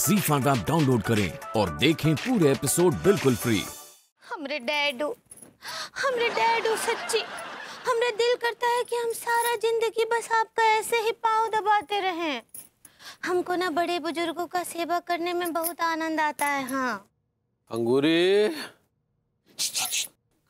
जी five app download करें और देखें पूरे एपिसोड बिल्कुल फ्री हमरे डैडू हमरे डैडू सच्ची हमरे दिल करता है कि हम सारा जिंदगी बस आपका ऐसे ही पाँव दबाते रहें हमको ना बड़े बुजुर्गों का सेवा करने में बहुत आनंद आता है हाँ अंगूरी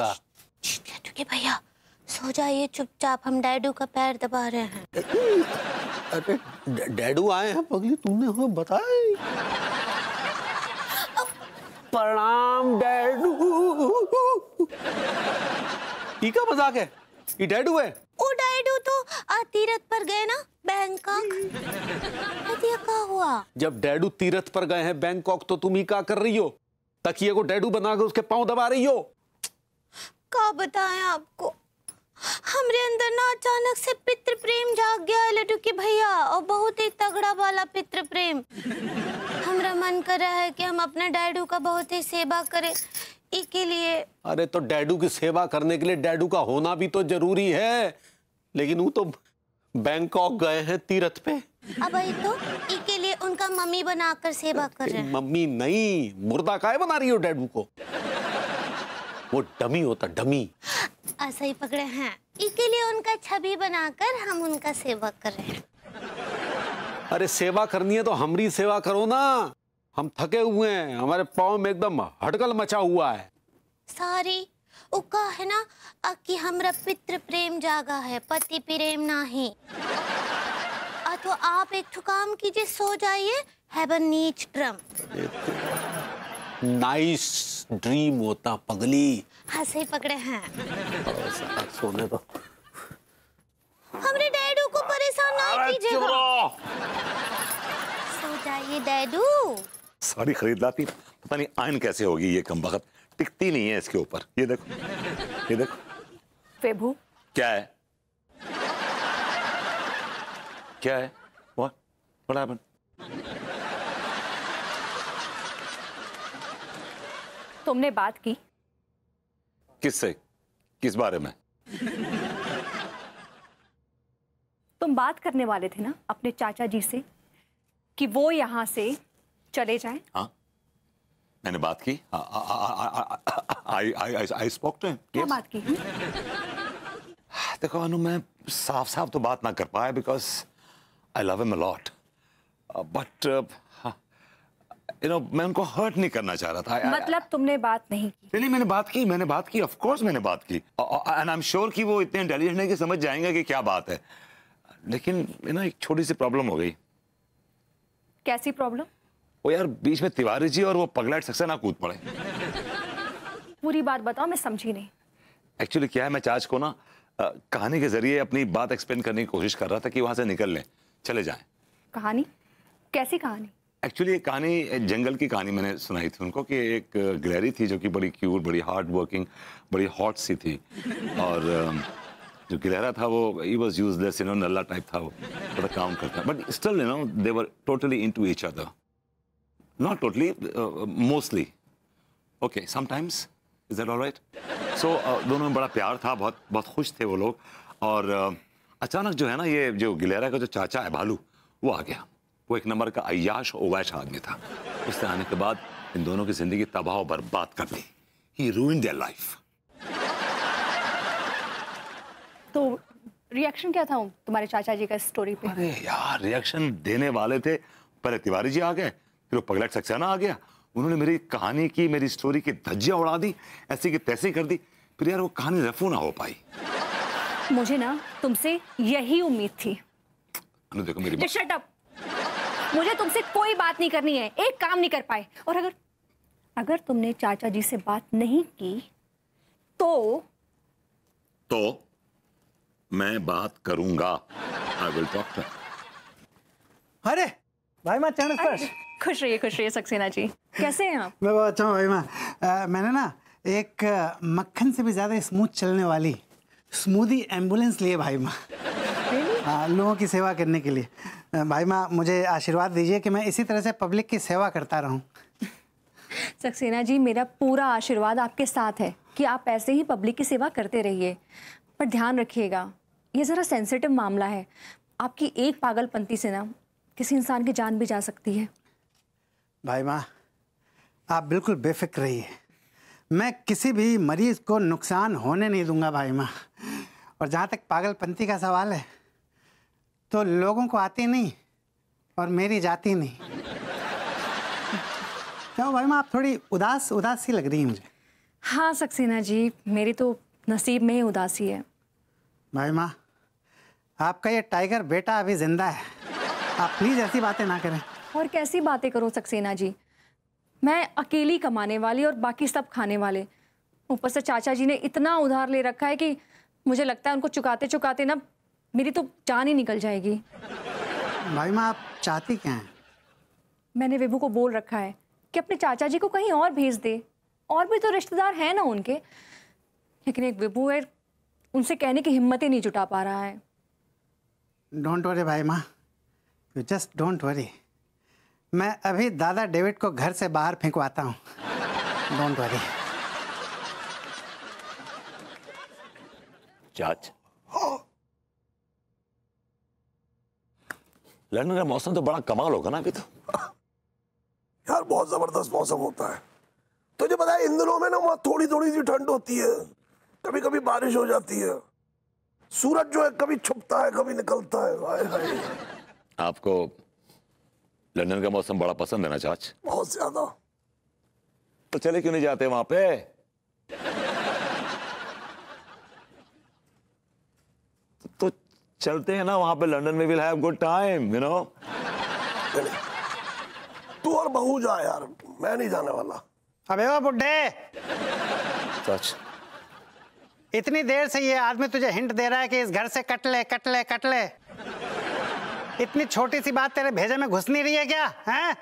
का भैया सो जाइए चुपचाप हम डैडू का पैर दबा रहे हैं अरे डैडू आए हैं पगली तुमने हमें बताया प्रणाम डैडू ठीक है मजाक है ये डैडू है ओ डैडू तो तीरथ पर गए ना बैंकॉक हुआ जब डैडू तीरथ पर गए हैं बैंकॉक तो तुम ही क्या कर रही हो तकिए को डैडू बना के उसके पांव दबा रही हो क्या बताएं आपको हमरे अंदर ना अचानक से पितृ प्रेम जाग गया है लड्डू के भैया और बहुत ही तगड़ा वाला पितृ प्रेम हमरा मन कर रहा है कि हम अपने डैडू का बहुत ही सेवा करें इसके लिए अरे तो डैडू की सेवा करने के लिए डैडू का होना भी तो जरूरी है लेकिन वो तो बैंकॉक गए हैं तीर्थ पे अब तो इसके लिए उनका मम्मी बनाकर सेवा कर रहे हैं मम्मी नहीं मुर्दा काय बना रही हो डैडू को वो डमी होता डमी ऐसा ही पकड़े हैं इसीलिए उनका छवि बनाकर हम उनका सेवा कर रहे हैं अरे सेवा करनी है तो हमारी सेवा करो ना हम थके हुए हैं हमारे पाँव में एकदम हड़कल मचा हुआ है सारी उका है ना कि हमरा पित्र प्रेम जागा है पति प्रेम ना ही तो आप एक काम कीजिए सो जाइए हैव अ नीच ड्रम नाइस ड्रीम होता पगली हाँ सही पकड़े हैं सोने दो हमारे डैडू को परेशान ना कीजिएगा सो जाइए डैडू साड़ी खरीद लाती पता नहीं आयन कैसे होगी ये कम वक्त टिकती नहीं है इसके ऊपर ये देखो ये देखो फेबू क्या है क्या है व्हाट व्हाट हैपेंड तुमने बात की किससे किस बारे में तुम बात करने वाले थे ना अपने चाचा जी से कि वो यहां से चले जाए हाँ मैंने बात की क्या बात की देखो अनु मैं साफ साफ तो बात ना कर पाया because I love M a lot lot but you know मैं उनको हर्ट नहीं करना चाह रहा था मतलब तुमने बात नहीं की नहीं मैंने बात की मैंने बात की ऑफ कोर्स मैंने बात की एंड आई एम श्योर कि वो इतने इंटेलिजेंट है कि समझ जाएंगे कि क्या बात है लेकिन यू नो एक छोटी सी प्रॉब्लम हो गई कैसी प्रॉब्लम वो यार बीच में तिवारी जी और वो पगलाट सक्सेना कूद पड़े पूरी बात बताओ मैं समझी नहीं एक्चुअली क्या है मैं चार्ज को ना कहानी के जरिए अपनी बात एक्सप्लेन करने की कोशिश कर रहा था कि वहां से निकल लें चले जाएं कहानी कैसी कहानी एक्चुअली कहानी जंगल की कहानी मैंने सुनाई थी उनको कि एक ग्लैरी थी जो कि बड़ी क्यूट बड़ी हार्ड वर्किंग बड़ी हॉट सी थी और जो गिलहरा था वो he was useless you know नल्ला टाइप था वो थोड़ा काम करता but still you know they were totally into each other not totally mostly okay sometimes is that right so दोनों में बड़ा प्यार था बहुत बहुत खुश थे वो लोग और uh, अचानक जो है ना ये जो गिलहरा का जो चाचा है भालू वो आ गया वो एक नंबर का अयाश ओवैश आदमी था उससे आने के बाद इन दोनों की जिंदगी तबाह और बर्बाद कर दी ही रूइन देयर लाइफ तो रिएक्शन क्या था तुम्हारे चाचा जी का स्टोरी पे अरे यार रिएक्शन देने वाले थे पर तिवारी जी आ गए फिर वो पगलट सक्सेना आ गया उन्होंने मेरी कहानी की मेरी स्टोरी की धज्जियां उड़ा दी ऐसी की तैसी कर दी फिर यार वो कहानी रफू ना हो पाई मुझे ना तुमसे यही उम्मीद थी देखो मेरी शट अप मुझे तुमसे कोई बात नहीं करनी है एक काम नहीं कर पाए और अगर अगर तुमने चाचा जी से बात नहीं की तो तो मैं बात करूंगा आई विल टॉक अरे भाई मैं खुश रहिए खुश रहिए सक्सेना जी कैसे हैं आप मैं बहुत अच्छा हूँ भाई माँ मैंने ना एक मक्खन से भी ज़्यादा स्मूथ चलने वाली स्मूदी एम्बुलेंस लिए भाई माँ हाँ लोगों की सेवा करने के लिए भाई माँ मुझे आशीर्वाद दीजिए कि मैं इसी तरह से पब्लिक की सेवा करता रहूँ सक्सेना जी मेरा पूरा आशीर्वाद आपके साथ है कि आप ऐसे ही पब्लिक की सेवा करते रहिए पर ध्यान रखिएगा ये ज़रा सेंसिटिव मामला है आपकी एक पागलपंती से ना किसी इंसान की जान भी जा सकती है भाई माँ आप बिल्कुल बेफिक्र रहिए मैं किसी भी मरीज़ को नुकसान होने नहीं दूंगा भाई माँ और जहाँ तक पागलपंती का सवाल है तो लोगों को आती नहीं और मेरी जाती नहीं क्यों भाई माँ आप थोड़ी उदास उदास सी लग रही है मुझे हाँ सक्सेना जी मेरी तो नसीब में ही उदासी है भाई माँ आपका ये टाइगर बेटा अभी जिंदा है आप प्लीज ऐसी बातें ना करें और कैसी बातें करो सक्सेना जी मैं अकेली कमाने वाली और बाकी सब खाने वाले ऊपर से चाचा जी ने इतना उधार ले रखा है कि मुझे लगता है उनको चुकाते चुकाते ना मेरी तो जान ही निकल जाएगी भाई माँ आप चाहती क्या हैं मैंने विभू को बोल रखा है कि अपने चाचा जी को कहीं और भेज दे और भी तो रिश्तेदार हैं ना उनके लेकिन एक विभू है उनसे कहने की हिम्मत ही नहीं जुटा पा रहा है डोंट वरी भाई माँ यू जस्ट डोंट वरी मैं अभी दादा डेविड को घर से बाहर फेंकवाता हूँ डोंट वरी चाचा लंदन का मौसम तो बड़ा कमाल होगा ना अभी तो यार बहुत जबरदस्त मौसम होता है तुझे पता है इन दिनों में ना वहां थोड़ी थोड़ी सी ठंड होती है कभी कभी बारिश हो जाती है सूरज जो है कभी छुपता है कभी निकलता है भाई भाई। आपको लंदन का मौसम बड़ा पसंद है ना चाच बहुत ज्यादा तो चले क्यों नहीं जाते वहां पे चलते हैं ना वहां पे लंदन में will have good time you know तू और बहू जा यार मैं नहीं जाने वाला अबे वो बुड्ढे सच इतनी देर से ये आदमी तुझे हिंट दे रहा है कि इस घर से कट ले कट ले कट ले इतनी छोटी सी बात तेरे भेजे में घुस नहीं रही है क्या हैं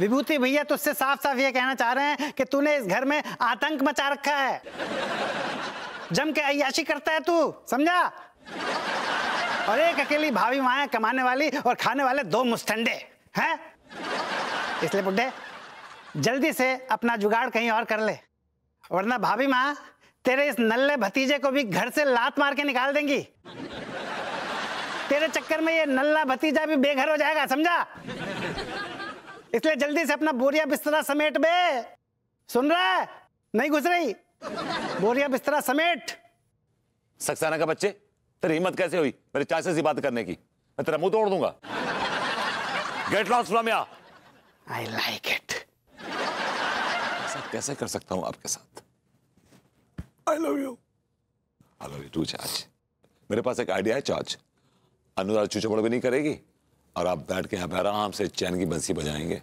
विभूति भैया तुझसे साफ साफ ये कहना चाह रहे हैं कि तूने इस घर में आतंक मचा रखा है जम के अयाशी करता है तू समझा और एक अकेली भाभी माया कमाने वाली और खाने वाले दो मुस्तंडे हैं इसलिए बुढ़े जल्दी से अपना जुगाड़ कहीं और कर ले वरना भाभी माँ तेरे इस नल्ले भतीजे को भी घर से लात मार के निकाल देंगी तेरे चक्कर में ये नल्ला भतीजा भी बेघर हो जाएगा समझा इसलिए जल्दी से अपना बोरिया बिस्तरा समेट बे सुन रहा है नहीं घुस रही बोरिया बिस्तरा समेट सक्सेना का बच्चे तेरी हिम्मत कैसे हुई मेरे चाचे से बात करने की मैं तेरा मुंह तोड़ दूंगा गेट लॉस फ्रॉम या आई लाइक इट कैसे कर सकता हूं आपके साथ I love you I love you too charge मेरे पास एक आइडिया है चार्ज अनुराग चूचपड़ भी नहीं करेगी और आप बैठ के पर आराम से चैन की बंसी बजाएंगे